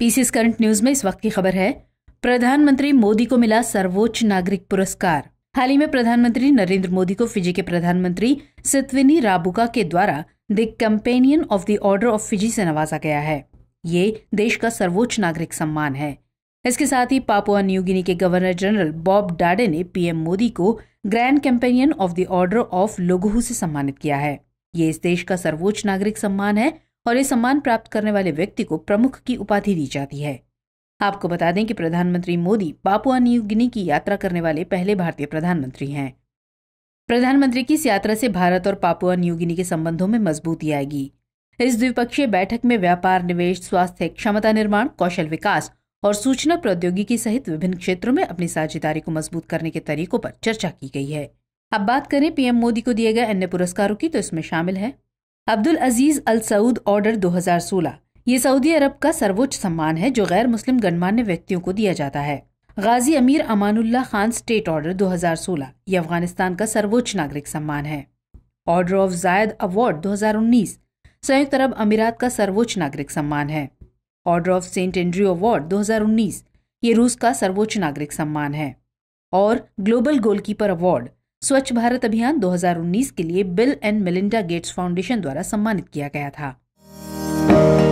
PCS current news में इस वक्त की खबर है प्रधानमंत्री मोदी को मिला सर्वोच्च नागरिक पुरस्कार हाल ही में प्रधानमंत्री नरेंद्र मोदी को फिजी के प्रधानमंत्री सितविनी राबुका के द्वारा the companion of the order of Fiji से नवाजा गया है ये देश का सर्वोच्च नागरिक सम्मान है इसके साथ ही पापुआ न्यूगिनी Guinea governor general Bob Dade ने पीएम मोदी को grand companion of the order of Logohu से सम्मानित किया है ये इस देश का सर्वोच्च नागरिक सम्मान है और ये सम्मान प्राप्त करने वाले व्यक्ति को प्रमुख की उपाधि दी जाती है आपको बता दें कि प्रधानमंत्री मोदी पापुआ न्यू गिनी की यात्रा करने वाले पहले भारतीय प्रधानमंत्री हैं प्रधानमंत्री की इस यात्रा से भारत और पापुआ न्यू गिनी के संबंधों में मजबूती आएगी इस द्विपक्षीय बैठक में व्यापार निवेश स्वास्थ्य क्षमता निर्माण कौशल विकास और सूचना प्रौद्योगिकी सहित विभिन्न क्षेत्रों में अपनी साझेदारी को मजबूत करने के तरीकों पर चर्चा की गई है अब बात करें पीएम मोदी को दिए गए अन्य पुरस्कारों की तो इसमें शामिल है Abdul Aziz Al Saud order 2016 ये सऊदी अरब का सर्वोच्च सम्मान है जो गैर मुस्लिम गणमान्य व्यक्तियों को दिया जाता है गाजी अमीर अमानुल्ला खान स्टेट ऑर्डर 2016 ये अफगानिस्तान का सर्वोच्च नागरिक सम्मान है ऑर्डर ऑफ जायद अवार्ड 2019 संयुक्त अरब अमीरात का सर्वोच्च नागरिक सम्मान है order of Saint Andrew award 2019 ये रूस का सर्वोच्च नागरिक सम्मान है और ग्लोबल गोलकीपर अवार्ड स्वच्छ भारत अभियान 2019 के लिए Bill and Melinda Gates foundation द्वारा सम्मानित किया गया था